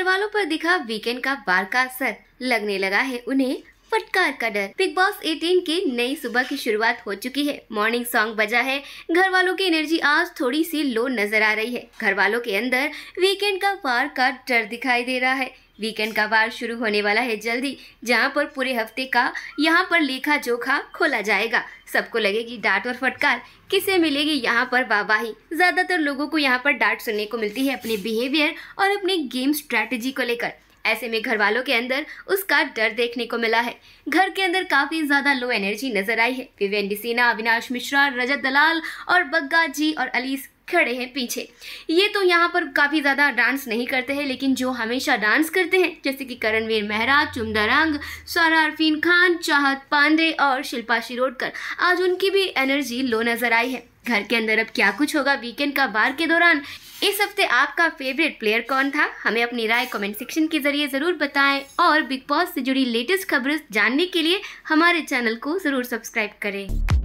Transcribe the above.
घर वालों पर दिखा वीकेंड का बार का असर लगने लगा है उन्हें फटकार का डर बिग बॉस 18 की नई सुबह की शुरुआत हो चुकी है मॉर्निंग सॉन्ग बजा है घर वालों की एनर्जी आज थोड़ी सी लो नजर आ रही है घर वालों के अंदर वीकेंड का वार का डर दिखाई दे रहा है वीकेंड का वार शुरू होने वाला है जल्दी जहां पर पूरे हफ्ते का यहां पर लेखा जोखा खोला जाएगा सबको लगेगी डांट और फटकार किसे मिलेगी यहाँ पर वाहवाही ज़्यादातर लोगों को यहाँ पर डांट सुनने को मिलती है अपने बिहेवियर और अपने गेम स्ट्रैटेजी को लेकर ऐसे में घर वालों के अंदर उसका डर देखने को मिला है घर के अंदर काफी ज्यादा लो एनर्जी नजर आई है विवेन डिसना अविनाश मिश्रा रजत दलाल और बग्गा जी और अलीस खड़े हैं पीछे ये तो यहाँ पर काफ़ी ज़्यादा डांस नहीं करते हैं लेकिन जो हमेशा डांस करते हैं जैसे कि करणवीर मेहरा चुमदा रंग सारा अरफीन खान चाहत पांडे और शिल्पा शिरोडकर आज उनकी भी एनर्जी लो नज़र आई है घर के अंदर अब क्या कुछ होगा वीकेंड का बार के दौरान इस हफ्ते आपका फेवरेट प्लेयर कौन था हमें अपनी राय कमेंट सेक्शन के जरिए ज़रूर बताएं और बिग बॉस से जुड़ी लेटेस्ट खबरें जानने के लिए हमारे चैनल को ज़रूर सब्सक्राइब करें